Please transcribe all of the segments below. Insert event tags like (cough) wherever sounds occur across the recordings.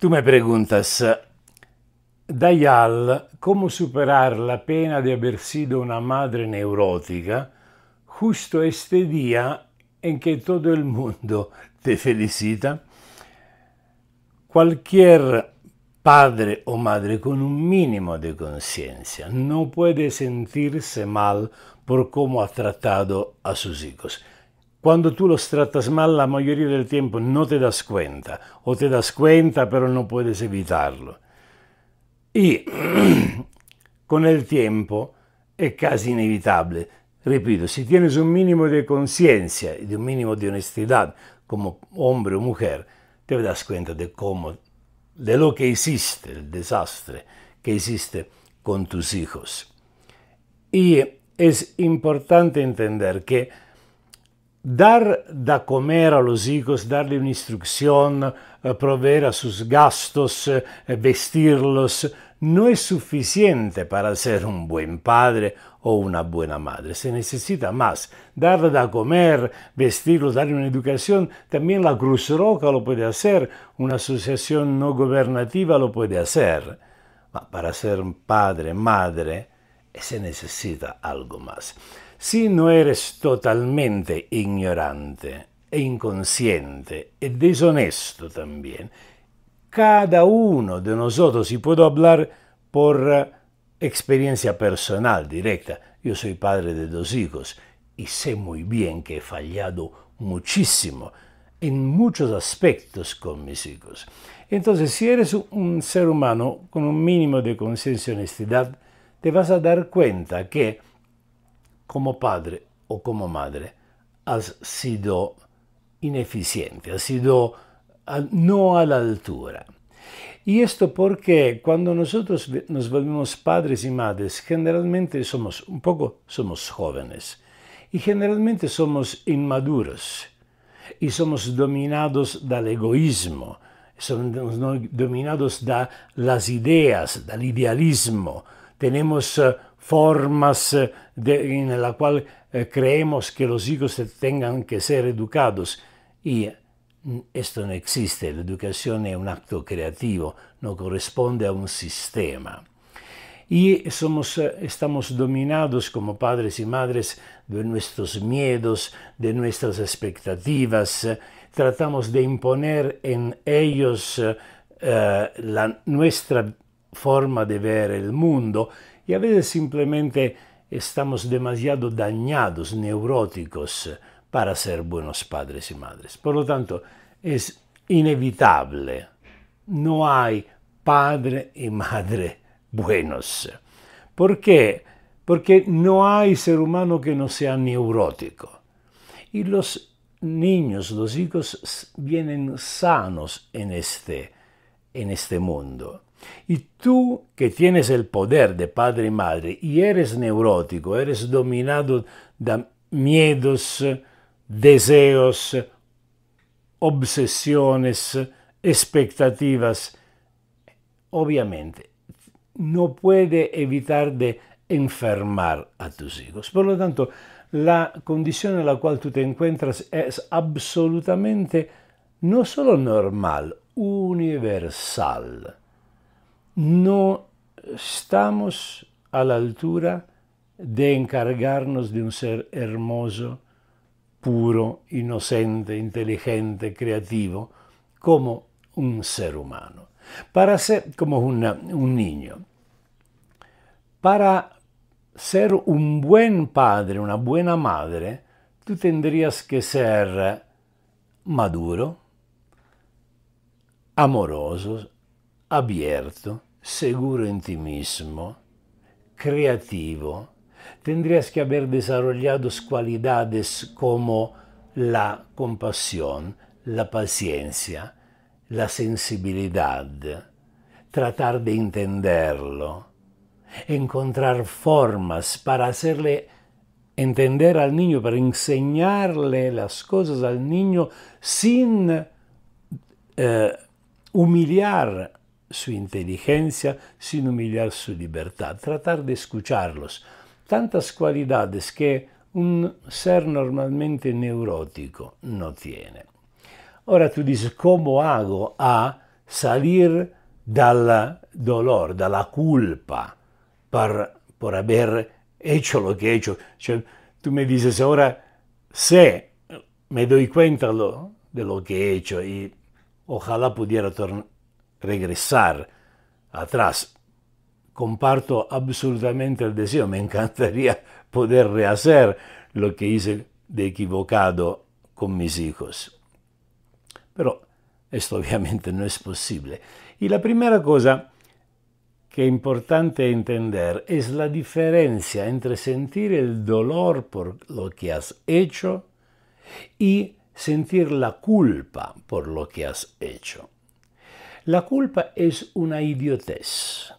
Tú me preguntas, Dayal, ¿cómo superar la pena de haber sido una madre neurótica justo este día en que todo el mundo te felicita? Cualquier padre o madre con un mínimo de conciencia no puede sentirse mal por cómo ha tratado a sus hijos. Cuando tú los tratas mal, la mayoría del tiempo no te das cuenta, o te das cuenta, pero no puedes evitarlo. Y (clears throat) con el tiempo es casi inevitable. Repito, si tienes un mínimo de conciencia y e un mínimo de honestidad como hombre o mujer, te das cuenta de cómo, de lo que hiciste, el desastre que existe con tus hijos. Y e es importante entender que dar da comer a los hijos, darle una instrucción, eh, proveer a sus gastos, eh, vestirlos, no es suficiente para ser un buen padre o una buena madre. Se necesita más. Dar da comer, vestirlos, darle una educación. También la Cruz Roja lo puede hacer, una asociación no gubernativa lo puede hacer. Pero para ser un padre, madre, se necesita algo más si no eres totalmente ignorante e inconsciente e deshonesto también, cada uno de nosotros, y puedo hablar por eh, experiencia personal directa, yo soy padre de dos hijos y sé muy bien que he fallado muchísimo en muchos aspectos con mis hijos. Entonces, si eres un ser humano con un mínimo de conciencia y honestidad, te vas a dar cuenta que como padre o como madre has sido ineficiente, has sido no a la altura. Y esto porque cuando nosotros nos volvemos padres y madres, generalmente somos un poco somos jóvenes y generalmente somos inmaduros y somos dominados del egoísmo, somos dominados de las ideas, del idealismo. Tenemos eh, formas eh, en la cual eh, creemos que los hijos tengan que ser educados. Y mm, esto no existe, la educación es un acto creativo, no corresponde a un sistema. Y somos, eh, estamos dominados como padres y madres de nuestros miedos, de nuestras expectativas. Tratamos de imponer en ellos la, nuestra forma de ver el mundo, y a veces simplemente estamos demasiado dañados, neuróticos, para ser buenos padres y madres. Por lo tanto, es inevitable. No hay padre y madre buenos. ¿Por qué? Porque no hay ser humano que no sea neurótico. Y los niños, los hijos, vienen sanos en este, en este mundo. Y tú que tienes el poder de padre y madre y eres neurótico, eres dominado de miedos, deseos, obsesiones, expectativas, obviamente no puede evitar de enfermar a tus hijos. Por lo tanto, la condición en la cual tú te encuentras es absolutamente no solo normal, universal no estamos a la altura de encargarnos de un ser hermoso, puro, inocente, inteligente, creativo, como un ser humano, para ser como un niño. Para ser un buen padre, una buena madre, tú tendrías que ser maduro, amoroso, abierto, seguro en ti mismo, creativo, tendrías que haber desarrollado cualidades como la compasión, la paciencia, la sensibilidad, tratar de entenderlo, encontrar formas para hacerle entender al niño, para enseñarle las cosas al niño sin eh, humillar su inteligencia sin humillar su libertad, tratar de escucharlos. Tantas cualidades que un ser normalmente neurótico no tiene. Ahora tú dices, ¿cómo hago a salir del dolor, de la culpa por, por haber hecho lo que he hecho? tú me dices, ahora sé, me doy cuenta lo, de lo que he hecho y ojalá pudiera tornar regresar atrás. Comparto absolutamente el deseo, me (laughs) encantaría poder rehacer lo que hice de equivocado con mis hijos. Pero esto (laughs) obviamente no es posible. Y la primera cosa que es importante entender es la diferencia entre sentir el dolor por lo que has hecho y sentir la culpa por lo que has hecho. La culpa es una idiotez.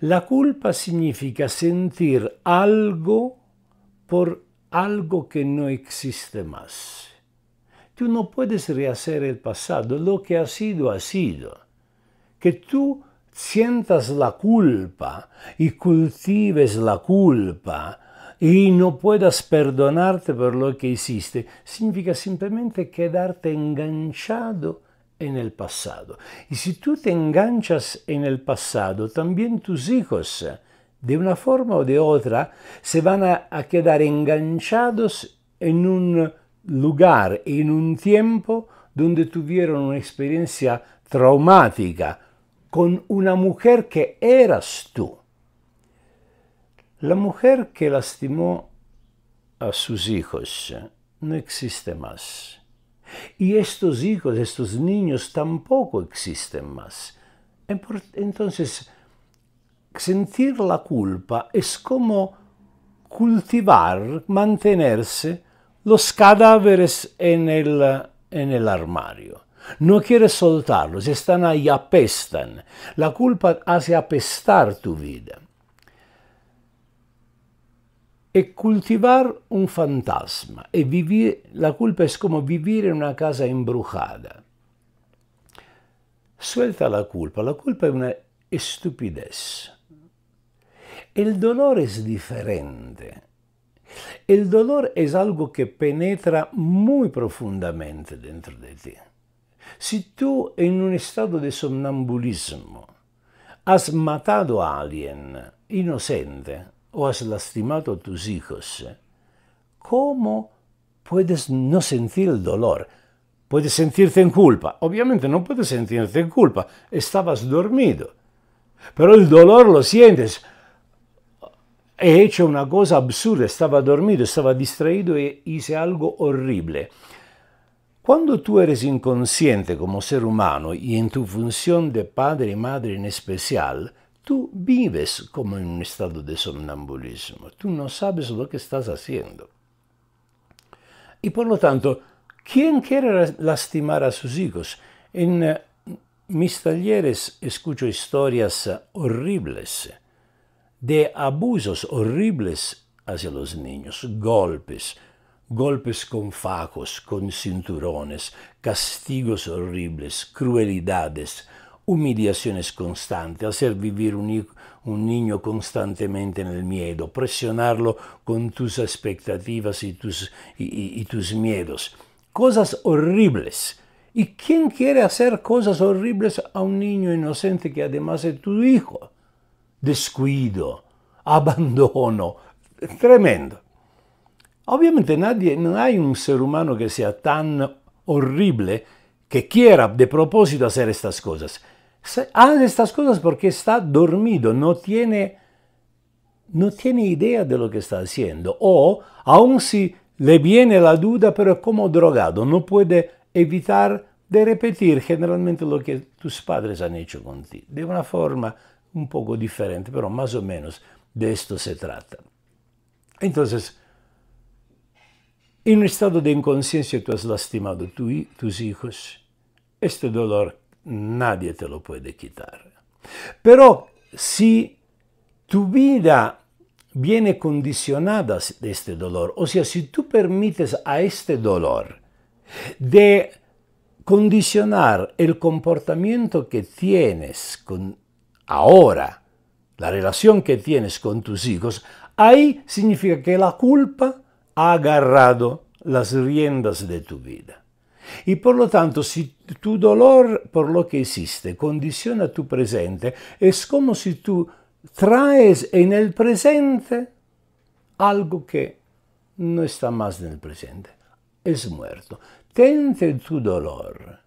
La culpa significa sentir algo por algo que no existe más. Tú no puedes rehacer el pasado, lo que ha sido ha sido. Que tú sientas la culpa y cultives la culpa y no puedas perdonarte por lo que hiciste, significa simplemente quedarte enganchado en el pasado. Y si tú te enganchas en el pasado, también tus hijos, de una forma o de otra, se van a, a quedar enganchados en un lugar, en un tiempo donde tuvieron una experiencia traumática con una mujer que eras tú. La mujer que lastimó a sus hijos no existe más. Y estos hijos, estos niños tampoco existen más. Entonces, sentir la culpa es como cultivar, mantenerse los cadáveres en el, armario. No quieres soltarlos, están ahí, apestan. La culpa hace apestar tu vida. e cultivare un fantasma e vivir, la culpa è come vivere in una casa embrujada. Suelta la culpa, la culpa è una estupidez. El dolor es diferente. il dolore è algo che penetra molto profondamente dentro de ti. Si tú in un stato di somnambulismo hai matato a alguien inocente, o has lastimado a tus hijos. Eh? ¿Cómo puedes no sentir el dolor? Puedes sentirte en culpa. Obviamente no puedes sentirte en culpa. Estabas dormido. Pero el dolor lo sientes. He hecho una cosa absurda. Estaba dormido, estaba distraído e hice algo horrible. Cuando tú eres inconsciente como ser humano y en tu función de padre y madre en especial, Tú vives como en un estado de somnambulismo, tú no sabes lo que estás haciendo. Y por lo tanto, ¿quién quiere lastimar a sus hijos? En eh, mis talleres escucho historias eh, horribles de abusos horribles hacia los niños, golpes, golpes con facos, con cinturones, castigos horribles, cruelidades, Humillaciones constantes, hacer vivir un, niño constantemente en el miedo, presionarlo con tus expectativas y tus, tus miedos. Cosas horribles. ¿Y quién quiere hacer cosas horribles a un niño inocente que además es tu hijo? Descuido, abandono, tremendo. Obviamente nadie, no hay un ser humano que sea tan horrible que quiera de propósito hacer estas cosas. Haz estas cosas porque está dormido, no tiene, no tiene idea de lo que está haciendo. O aun si le viene la duda, pero como drogado, no puede evitar de repetir generalmente lo que tus padres han hecho contigo, de una forma un poco diferente, pero más o menos de esto se trata. Entonces, en un estado de inconsciencia tú has lastimado tu, tus hijos. Este dolor nadie te lo puede quitar. Pero si tu vida viene condicionada de este dolor, o sea, si tú permites a este dolor de condicionar el comportamiento que tienes con ahora, la relación que tienes con tus hijos, ahí significa que la culpa ha agarrado las riendas de tu vida. Y e, por lo tanto, si tu dolor, por lo que existe, condiciona tu presente, es como si tú traes en el presente algo que no está más en el presente, es muerto. Tente tu dolor.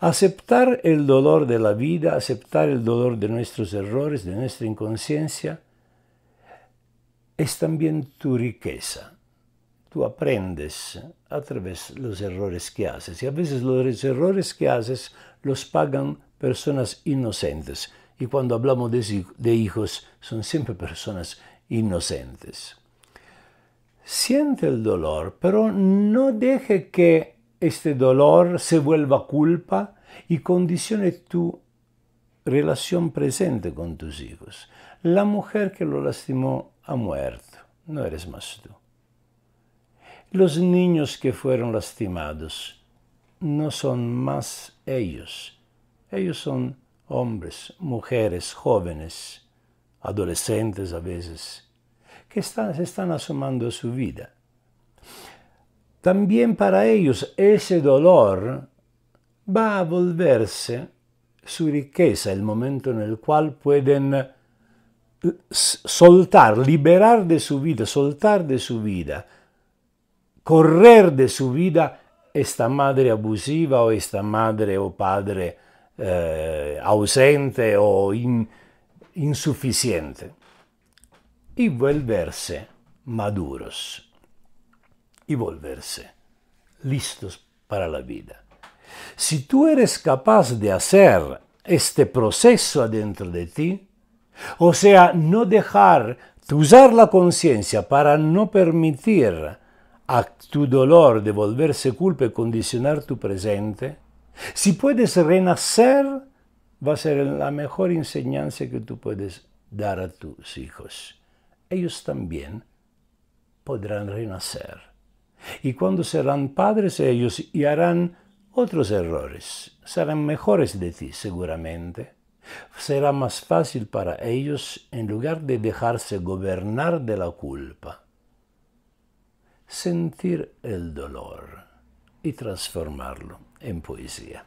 Aceptar el dolor de la vida, aceptar el dolor de nuestros errores, de nuestra inconsciencia, es también tu riqueza tú aprendes a través de los errores que haces. Y a veces los errores que haces los pagan personas inocentes. Y cuando hablamos de, hijos, son siempre personas inocentes. Siente el dolor, pero no deje que este dolor se vuelva culpa y condicione tu relación presente con tus hijos. La mujer que lo lastimó ha muerto, no eres más tú. Los niños que fueron lastimados no son más ellos. Ellos son hombres, mujeres, jóvenes, adolescentes a veces, que están, se están asomando a su vida. También para ellos ese dolor va a volverse su riqueza, el momento en el cual pueden eh, soltar, liberar de su vida, soltar de su vida correr de su vida esta madre abusiva o esta madre o padre eh, ausente o insuficiente y volverse maduros y volverse listos para la vida. Si tú eres capaz de hacer este proceso adentro de ti, o sea, no dejar de usar la conciencia para no permitir a tu dolor de volverse culpa y condicionar tu presente, si puedes renacer, va a ser la mejor enseñanza que tú puedes dar a tus hijos. Ellos también podrán renacer. Y cuando serán padres ellos y harán otros errores, serán mejores de ti seguramente. Será más fácil para ellos en lugar de dejarse gobernar de la culpa sentir el dolor y transformarlo en poesía.